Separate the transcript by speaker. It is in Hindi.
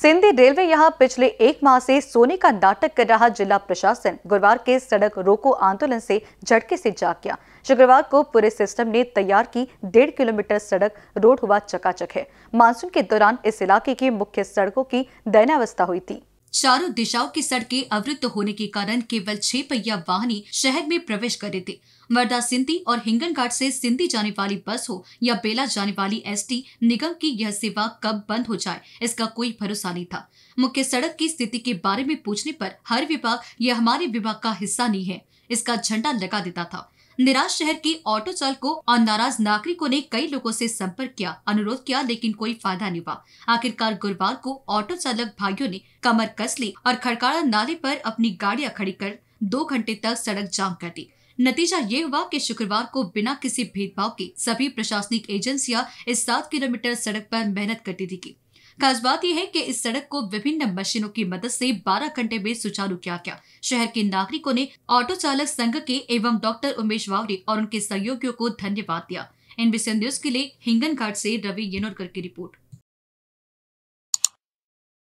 Speaker 1: सिंधी रेलवे यहां पिछले एक माह से सोने का नाटक कर रहा जिला प्रशासन गुरुवार के सड़क रोको आंदोलन से झटके से जाग गया शुक्रवार को पूरे सिस्टम ने तैयार की डेढ़ किलोमीटर सड़क रोड हुआ चकाचक है मानसून के दौरान इस इलाके की मुख्य सड़कों की दयनावस्था हुई थी चारों दिशाओं की सड़कें अवरुद्ध होने के कारण केवल छह पहिया वाहनी शहर में प्रवेश कर रहे थे मर्दा सिंधी और हिंगनघाट से सिंधी जाने वाली बस हो या बेला जाने वाली एसटी निगम की यह सेवा कब बंद हो जाए इसका कोई भरोसा नहीं था मुख्य सड़क की स्थिति के बारे में पूछने पर हर विभाग यह हमारे विभाग का हिस्सा नहीं है इसका झंडा लगा देता था निराश शहर के ऑटो चालकों और नाराज नागरिकों ने कई लोगों से संपर्क किया अनुरोध किया लेकिन कोई फायदा नहीं हुआ आखिरकार गुरुवार को ऑटो चालक भाइयों ने कमर कस ली और खड़काड़ा नाले पर अपनी गाड़ियां खड़ी कर दो घंटे तक सड़क जाम कर दी नतीजा ये हुआ कि शुक्रवार को बिना किसी भेदभाव के सभी प्रशासनिक एजेंसियां इस सात किलोमीटर सड़क पर मेहनत करती थी खास बात यह है कि इस सड़क को विभिन्न मशीनों की मदद से 12 घंटे में सुचारू किया गया शहर के नागरिकों ने ऑटो चालक संघ के एवं डॉक्टर उमेश वावरी और उनके सहयोगियों को धन्यवाद दिया एनबीसी न्यूज के लिए हिंगन घाट ऐसी रवि येनोरकर की रिपोर्ट